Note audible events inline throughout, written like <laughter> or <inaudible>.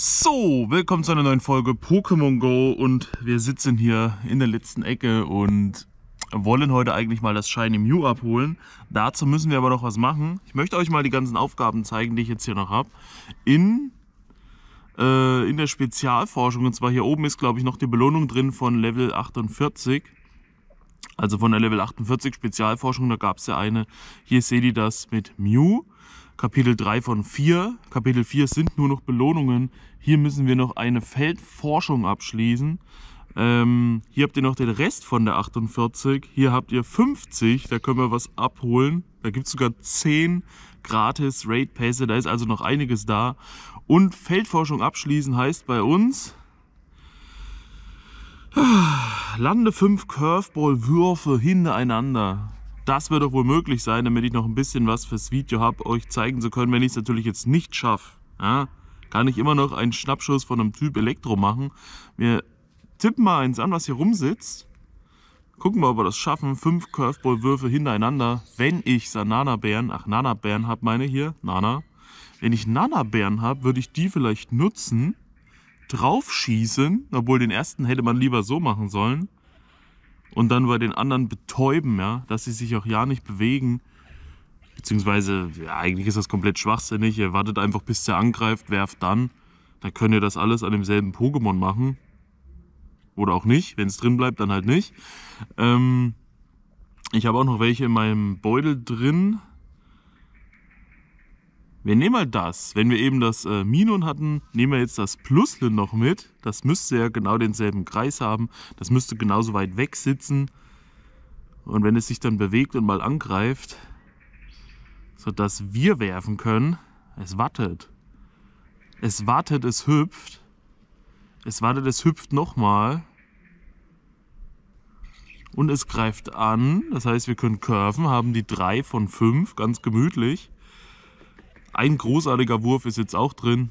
So, willkommen zu einer neuen Folge Pokémon Go und wir sitzen hier in der letzten Ecke und wollen heute eigentlich mal das Shiny Mew abholen. Dazu müssen wir aber noch was machen. Ich möchte euch mal die ganzen Aufgaben zeigen, die ich jetzt hier noch habe. In, äh, in der Spezialforschung, und zwar hier oben ist glaube ich noch die Belohnung drin von Level 48. Also von der Level 48 Spezialforschung, da gab es ja eine. Hier seht ihr das mit Mew. Kapitel 3 von 4. Kapitel 4 sind nur noch Belohnungen. Hier müssen wir noch eine Feldforschung abschließen. Ähm, hier habt ihr noch den Rest von der 48. Hier habt ihr 50. Da können wir was abholen. Da gibt es sogar 10 gratis Raid Pässe. Da ist also noch einiges da. Und Feldforschung abschließen heißt bei uns... Ah, lande 5 Curveball-Würfe hintereinander. Das wird doch wohl möglich sein, damit ich noch ein bisschen was fürs Video habe, euch zeigen zu können. Wenn ich es natürlich jetzt nicht schaffe, ja, kann ich immer noch einen Schnappschuss von einem Typ Elektro machen. Wir tippen mal eins an, was hier rumsitzt. Gucken wir, ob wir das schaffen. Fünf Curveball-Würfe hintereinander. Wenn ich Sanana-Bären, ach, Nana-Bären habe meine hier, Nana. Wenn ich Nana-Bären habe, würde ich die vielleicht nutzen, draufschießen, obwohl den ersten hätte man lieber so machen sollen und dann bei den anderen betäuben, ja, dass sie sich auch ja nicht bewegen. Beziehungsweise, ja, eigentlich ist das komplett schwachsinnig. Ihr wartet einfach, bis der angreift, werft dann. Dann könnt ihr das alles an demselben Pokémon machen. Oder auch nicht. Wenn es drin bleibt, dann halt nicht. Ähm, ich habe auch noch welche in meinem Beutel drin. Wir nehmen mal halt das. Wenn wir eben das äh, Minon hatten, nehmen wir jetzt das Plusle noch mit. Das müsste ja genau denselben Kreis haben. Das müsste genauso weit weg sitzen. Und wenn es sich dann bewegt und mal angreift, sodass wir werfen können, es wartet. Es wartet, es hüpft. Es wartet, es hüpft nochmal. Und es greift an. Das heißt, wir können curven, haben die 3 von 5, ganz gemütlich. Ein großartiger Wurf ist jetzt auch drin.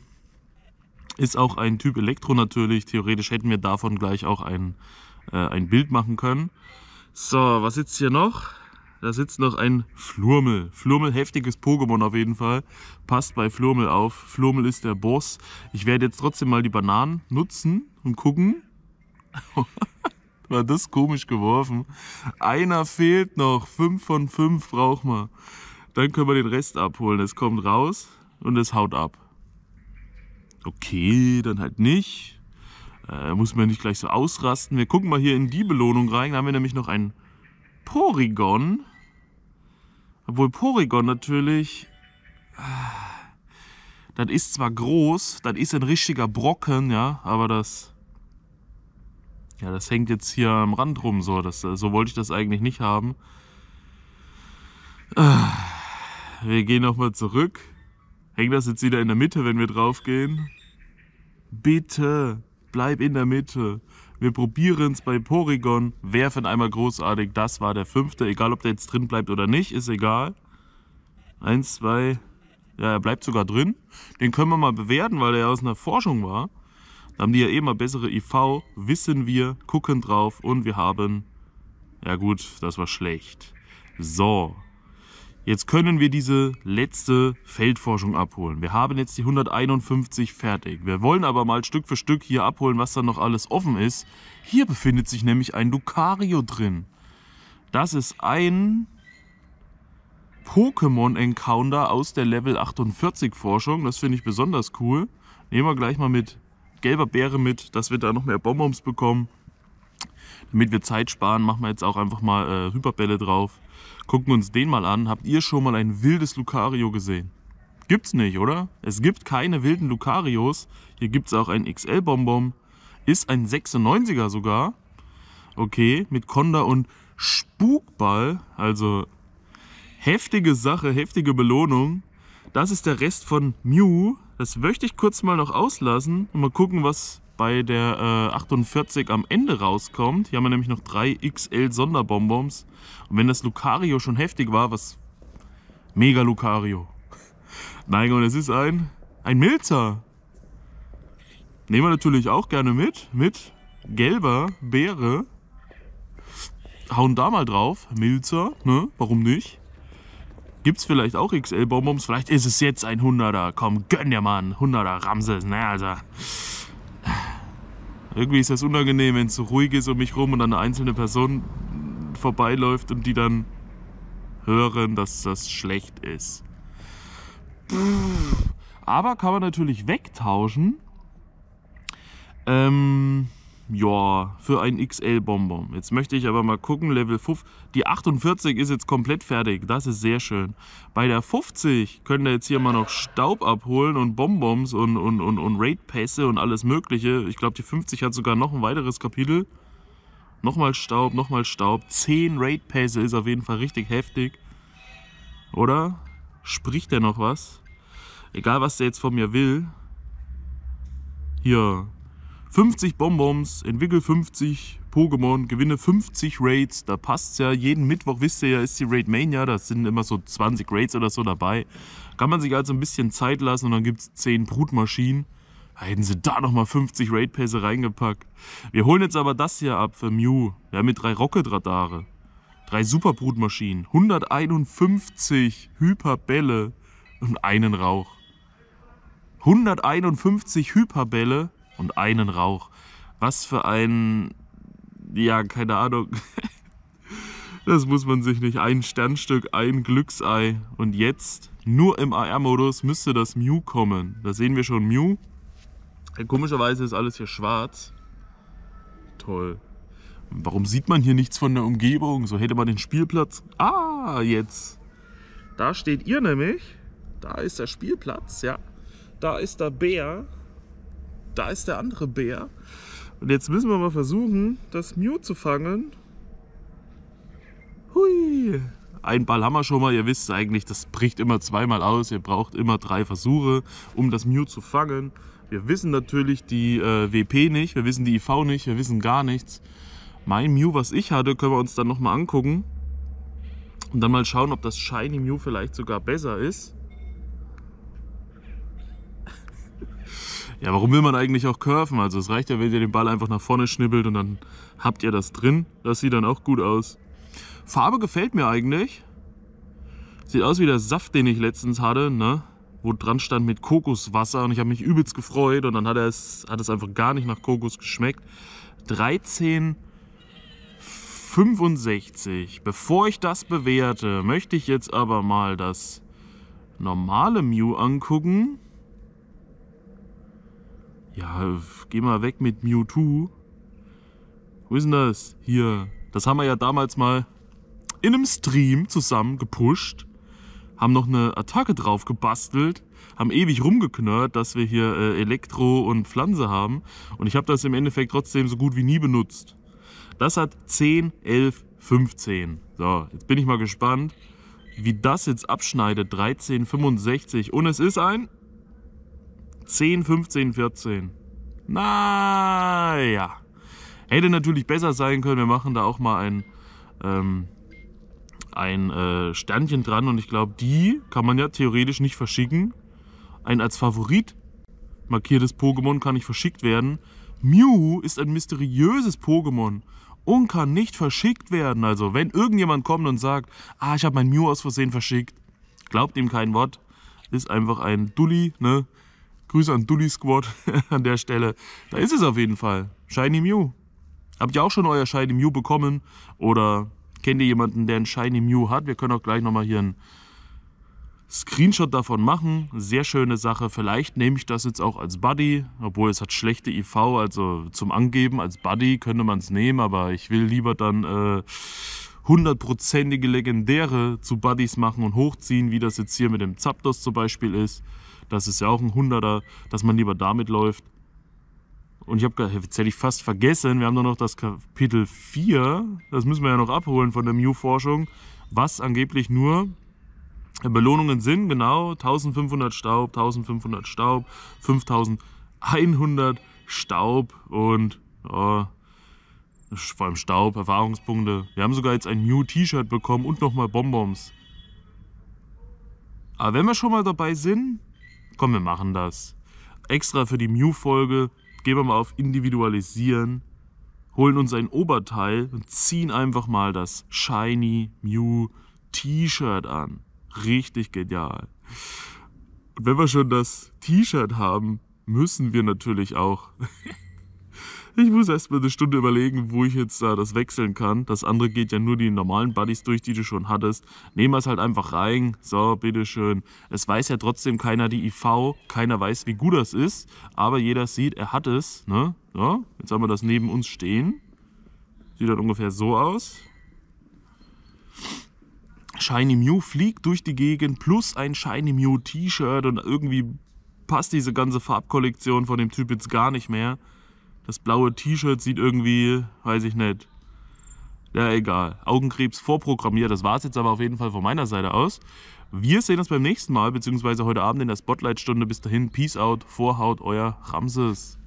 Ist auch ein Typ Elektro natürlich. Theoretisch hätten wir davon gleich auch ein, äh, ein Bild machen können. So, was sitzt hier noch? Da sitzt noch ein Flurmel. Flurmel, heftiges Pokémon auf jeden Fall. Passt bei Flurmel auf. Flurmel ist der Boss. Ich werde jetzt trotzdem mal die Bananen nutzen und gucken. <laughs> War das komisch geworfen. Einer fehlt noch. Fünf von fünf braucht man. Dann können wir den Rest abholen. Es kommt raus und es haut ab. Okay, dann halt nicht. Äh, muss man nicht gleich so ausrasten. Wir gucken mal hier in die Belohnung rein. Da haben wir nämlich noch ein Porygon. Obwohl Porygon natürlich... Äh, das ist zwar groß, das ist ein richtiger Brocken, ja, aber das... Ja, das hängt jetzt hier am Rand rum so. Das, so wollte ich das eigentlich nicht haben. Ah. Wir gehen nochmal zurück. Hängt das jetzt wieder in der Mitte, wenn wir draufgehen? Bitte, bleib in der Mitte. Wir probieren es bei Porygon. Werfen einmal großartig. Das war der fünfte. Egal, ob der jetzt drin bleibt oder nicht, ist egal. Eins, zwei. Ja, er bleibt sogar drin. Den können wir mal bewerten, weil er aus einer Forschung war. Da haben die ja eh mal bessere IV. Wissen wir, gucken drauf und wir haben... Ja gut, das war schlecht. So, Jetzt können wir diese letzte Feldforschung abholen. Wir haben jetzt die 151 fertig. Wir wollen aber mal Stück für Stück hier abholen, was da noch alles offen ist. Hier befindet sich nämlich ein Lucario drin. Das ist ein Pokémon-Encounter aus der Level 48-Forschung. Das finde ich besonders cool. Nehmen wir gleich mal mit gelber Beere mit, dass wir da noch mehr Bonbons bekommen damit wir Zeit sparen, machen wir jetzt auch einfach mal äh, Hyperbälle drauf. Gucken uns den mal an. Habt ihr schon mal ein wildes Lucario gesehen? Gibt's nicht, oder? Es gibt keine wilden Lucarios. Hier gibt es auch ein XL-Bonbon. Ist ein 96er sogar. Okay, mit Konda und Spukball. Also heftige Sache, heftige Belohnung. Das ist der Rest von Mew. Das möchte ich kurz mal noch auslassen und mal gucken, was bei der äh, 48 am Ende rauskommt. Hier haben wir nämlich noch drei XL Sonderbonbons. Und wenn das Lucario schon heftig war, was mega Lucario. <laughs> Nein, und es ist ein, ein Milzer. Nehmen wir natürlich auch gerne mit, mit gelber Beere. Hauen da mal drauf, Milzer, ne? Warum nicht? Gibt es vielleicht auch XL-Bonbons? Vielleicht ist es jetzt ein 100er. Komm, gönn dir mal einen 100er Ramses, ne? Also, irgendwie ist das unangenehm, wenn es so ruhig ist um mich rum und dann eine einzelne Person vorbeiläuft und die dann hören, dass das schlecht ist. Aber kann man natürlich wegtauschen. Ähm, ja, für ein XL-Bonbon. Jetzt möchte ich aber mal gucken, Level 5. Die 48 ist jetzt komplett fertig, das ist sehr schön. Bei der 50 können wir jetzt hier mal noch Staub abholen und Bonbons und, und, und, und Raid-Pässe und alles mögliche. Ich glaube, die 50 hat sogar noch ein weiteres Kapitel. Nochmal Staub, nochmal Staub. 10 Raid-Pässe ist auf jeden Fall richtig heftig. Oder? Spricht der noch was? Egal, was der jetzt von mir will. Hier, 50 Bonbons, entwickel 50 Pokémon, gewinne 50 Raids. Da passt es ja. Jeden Mittwoch, wisst ihr ja, ist die Raid Mania. Da sind immer so 20 Raids oder so dabei. Kann man sich also ein bisschen Zeit lassen und dann gibt es 10 Brutmaschinen. Da hätten sie da nochmal 50 Raid-Pässe reingepackt. Wir holen jetzt aber das hier ab für Mew. Ja, mit drei Rocket-Radare. Drei Superbrutmaschinen. 151 Hyperbälle und einen Rauch. 151 Hyperbälle und einen Rauch. Was für ein, ja, keine Ahnung. <laughs> Das muss man sich nicht. Ein Sternstück, ein Glücksei. Und jetzt, nur im AR-Modus, müsste das Mew kommen. Da sehen wir schon Mew. Äh, komischerweise ist alles hier schwarz. Toll. Warum sieht man hier nichts von der Umgebung? So hätte man den Spielplatz. Ah, jetzt. Da steht ihr nämlich. Da ist der Spielplatz, ja. Da ist der Bär da ist der andere Bär. Und jetzt müssen wir mal versuchen, das Mew zu fangen. Hui! Ein Ball haben wir schon mal, ihr wisst eigentlich, das bricht immer zweimal aus. Ihr braucht immer drei Versuche, um das Mew zu fangen. Wir wissen natürlich die äh, WP nicht, wir wissen die IV nicht, wir wissen gar nichts. Mein Mew, was ich hatte, können wir uns dann nochmal angucken. Und dann mal schauen, ob das Shiny Mew vielleicht sogar besser ist. Ja, warum will man eigentlich auch curven? Also es reicht ja, wenn ihr den Ball einfach nach vorne schnibbelt und dann habt ihr das drin. Das sieht dann auch gut aus. Farbe gefällt mir eigentlich. Sieht aus wie der Saft, den ich letztens hatte, ne? wo dran stand mit Kokoswasser und ich habe mich übelst gefreut und dann hat, es, hat es einfach gar nicht nach Kokos geschmeckt. 13,65. Bevor ich das bewerte, möchte ich jetzt aber mal das normale Mew angucken. Ja, geh mal weg mit Mewtwo. Wo ist denn das? Hier. Das haben wir ja damals mal in einem Stream zusammen gepusht. Haben noch eine Attacke drauf gebastelt. Haben ewig rumgeknurrt, dass wir hier äh, Elektro und Pflanze haben. Und ich habe das im Endeffekt trotzdem so gut wie nie benutzt. Das hat 10, 11, 15. So, jetzt bin ich mal gespannt, wie das jetzt abschneidet. 13, 65. Und es ist ein 10, 15, 14. Naja. Hätte natürlich besser sein können. Wir machen da auch mal ein, ähm, ein äh, Sternchen dran. Und ich glaube, die kann man ja theoretisch nicht verschicken. Ein als Favorit markiertes Pokémon kann nicht verschickt werden. Mew ist ein mysteriöses Pokémon und kann nicht verschickt werden. Also wenn irgendjemand kommt und sagt, ah, ich habe mein Mew aus Versehen verschickt, glaubt ihm kein Wort. Ist einfach ein Dulli, ne? Grüße an Dully Squad <laughs> an der Stelle. Da ist es auf jeden Fall. Shiny Mew. Habt ihr auch schon euer Shiny Mew bekommen? Oder kennt ihr jemanden, der ein Shiny Mew hat? Wir können auch gleich nochmal hier einen Screenshot davon machen. Sehr schöne Sache. Vielleicht nehme ich das jetzt auch als Buddy, obwohl es hat schlechte IV, also zum Angeben als Buddy könnte man es nehmen, aber ich will lieber dann äh, hundertprozentige äh, legendäre zu Buddies machen und hochziehen, wie das jetzt hier mit dem Zapdos zum Beispiel ist das ist ja auch ein Hunderter, dass man lieber damit läuft. Und ich habe jetzt hätte ich fast vergessen, wir haben nur noch das Kapitel 4, das müssen wir ja noch abholen von der Mew-Forschung, was angeblich nur Belohnungen sind, genau, 1500 Staub, 1500 Staub, 5100 Staub und oh, vor allem Staub, Erfahrungspunkte. Wir haben sogar jetzt ein mew T-Shirt bekommen und nochmal Bonbons. Aber wenn wir schon mal dabei sind, komm, wir machen das. Extra für die Mew-Folge gehen wir mal auf Individualisieren, holen uns ein Oberteil und ziehen einfach mal das Shiny Mew T-Shirt an. Richtig genial. wenn wir schon das T-Shirt haben, müssen wir natürlich auch ich muss erst mal eine Stunde überlegen, wo ich jetzt äh, das wechseln kann. Das andere geht ja nur die normalen Buddies durch, die du schon hattest. Nehmen wir es halt einfach rein. So, bitteschön. Es weiß ja trotzdem keiner die IV. Keiner weiß, wie gut das ist. Aber jeder sieht, er hat es. Ne? So, jetzt haben wir das neben uns stehen. Sieht dann ungefähr so aus. Shiny Mew fliegt durch die Gegend plus ein Shiny Mew T-Shirt und irgendwie passt diese ganze Farbkollektion von dem Typ jetzt gar nicht mehr. Das blaue T-Shirt sieht irgendwie, weiß ich nicht. Ja, egal. Augenkrebs vorprogrammiert. Das war es jetzt aber auf jeden Fall von meiner Seite aus. Wir sehen uns beim nächsten Mal, beziehungsweise heute Abend in der Spotlight-Stunde. Bis dahin, Peace out, Vorhaut, euer Ramses.